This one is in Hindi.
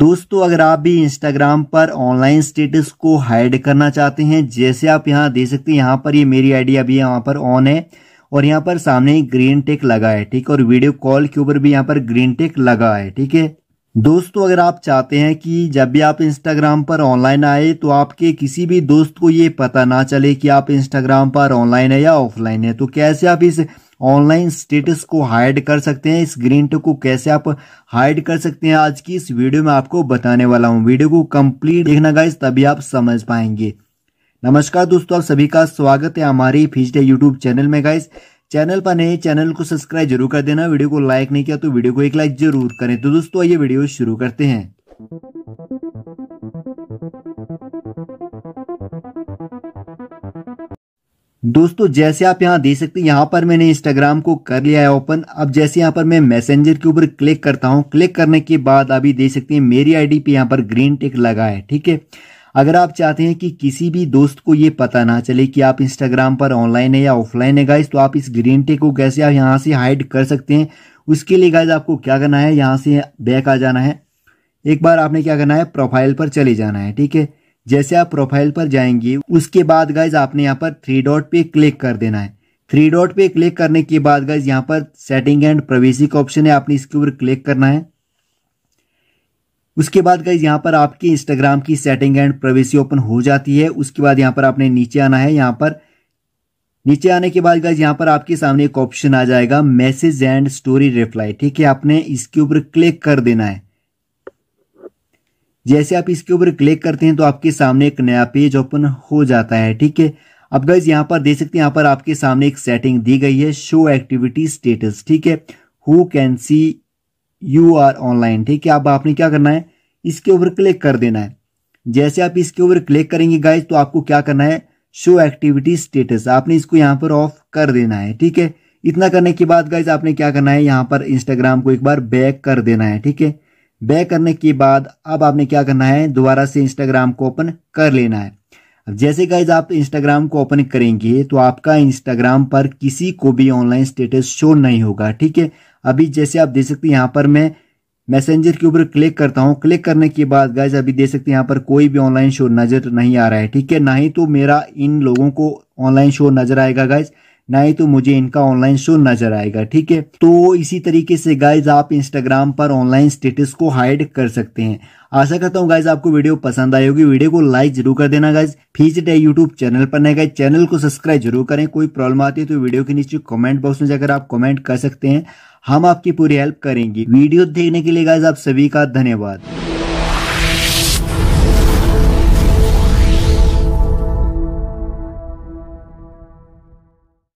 दोस्तों अगर आप भी इंस्टाग्राम पर ऑनलाइन स्टेटस को हाइड करना चाहते हैं जैसे आप यहाँ देख सकते हैं यहाँ पर ये यह मेरी आईडी अभी यहाँ पर ऑन है और यहाँ पर सामने ग्रीन टेक लगा है ठीक और वीडियो कॉल के ऊपर भी यहाँ पर ग्रीन टेक लगा है ठीक है दोस्तों अगर आप चाहते हैं कि जब भी आप इंस्टाग्राम पर ऑनलाइन आए तो आपके किसी भी दोस्त को ये पता ना चले कि आप इंस्टाग्राम पर ऑनलाइन है या ऑफलाइन है तो कैसे आप इस ऑनलाइन स्टेटस को हाइड कर सकते हैं इस ग्रीन ग्रिंट को कैसे आप हाइड कर सकते हैं आज की इस वीडियो में आपको बताने वाला हूँ वीडियो को कम्प्लीट देखना गाइज तभी आप समझ पाएंगे नमस्कार दोस्तों आप सभी का स्वागत है हमारे फिजिटे यूट्यूब चैनल में गाइज चैनल पर नए चैनल को सब्सक्राइब जरूर कर देना वीडियो को लाइक नहीं किया तो वीडियो को एक लाइक जरूर करें तो दोस्तों आइए वीडियो शुरू करते हैं दोस्तों जैसे आप यहाँ देख सकते हैं यहाँ पर मैंने इंस्टाग्राम को कर लिया है ओपन अब जैसे यहाँ पर मैं मैसेंजर के ऊपर क्लिक करता हूँ क्लिक करने के बाद अभी देख सकते हैं मेरी आईडी पे यहाँ पर ग्रीन टिक लगा है ठीक है अगर आप चाहते हैं कि किसी भी दोस्त को ये पता ना चले कि आप इंस्टाग्राम पर ऑनलाइन है या ऑफलाइन है गाइज तो आप इस ग्रीन टे को कैसे आप यहाँ से हाइड कर सकते हैं उसके लिए गाइज आपको क्या करना है यहाँ से बैक आ जाना है एक बार आपने क्या करना है प्रोफाइल पर चले जाना है ठीक है जैसे आप प्रोफाइल पर जाएंगे उसके बाद गाइज आपने यहाँ पर थ्री डॉट पे क्लिक कर देना है थ्री डॉट पे क्लिक करने के बाद गाइज यहाँ पर सेटिंग एंड प्रवेशी का ऑप्शन है आपने इसके ऊपर क्लिक करना है उसके बाद गाइज यहाँ पर आपकी इंस्टाग्राम की सेटिंग एंड प्रवेसी ओपन हो जाती है उसके बाद यहाँ पर आपने नीचे आना है यहाँ पर नीचे आने के बाद गाइज यहाँ पर आपके सामने एक ऑप्शन आ जाएगा मैसेज एंड स्टोरी रिप्लाई ठीक है आपने इसके ऊपर क्लिक कर देना है जैसे आप इसके ऊपर क्लिक करते हैं तो आपके सामने एक नया पेज ओपन हो जाता है ठीक है अब गाइज यहाँ पर देख सकते हैं यहाँ पर आपके सामने एक सेटिंग दी गई है शो एक्टिविटी स्टेटस ठीक है who can see you are online ठीक है अब आपने क्या करना है इसके ऊपर क्लिक कर देना है जैसे आप इसके ऊपर क्लिक करेंगे गाइज तो आपको क्या करना है शो एक्टिविटी स्टेटस आपने इसको यहाँ पर ऑफ कर देना है ठीक है इतना करने के बाद गाइज आपने क्या करना है यहाँ पर इंस्टाग्राम को एक बार बैक कर देना है ठीक है बैक करने के बाद अब आपने क्या करना है दोबारा से इंस्टाग्राम को ओपन कर लेना है अब जैसे गाइज आप इंस्टाग्राम को ओपन करेंगे तो आपका इंस्टाग्राम पर किसी को भी ऑनलाइन स्टेटस शो नहीं होगा ठीक है अभी जैसे आप देख सकते हैं यहाँ पर मैं मैसेंजर के ऊपर क्लिक करता हूँ क्लिक करने के बाद गाइज अभी देख सकते हैं यहाँ पर कोई भी ऑनलाइन शो नज़र नहीं आ रहा है ठीक है ना ही तो मेरा इन लोगों को ऑनलाइन शो नज़र आएगा गाइज़ ना ही तो मुझे इनका ऑनलाइन शो नजर आएगा ठीक है तो इसी तरीके से गाइज आप इंस्टाग्राम पर ऑनलाइन स्टेटस को हाइड कर सकते हैं आशा करता हूँ गाइज आपको वीडियो पसंद आई होगी वीडियो को लाइक जरूर कर देना गाइज फीस डे यूट्यूब चैनल पर नए गए चैनल को सब्सक्राइब जरूर करें कोई प्रॉब्लम आती है तो वीडियो के नीचे कॉमेंट बॉक्स में जाकर आप कॉमेंट कर सकते हैं हम आपकी पूरी हेल्प करेंगे वीडियो देखने के लिए गाइज आप सभी का धन्यवाद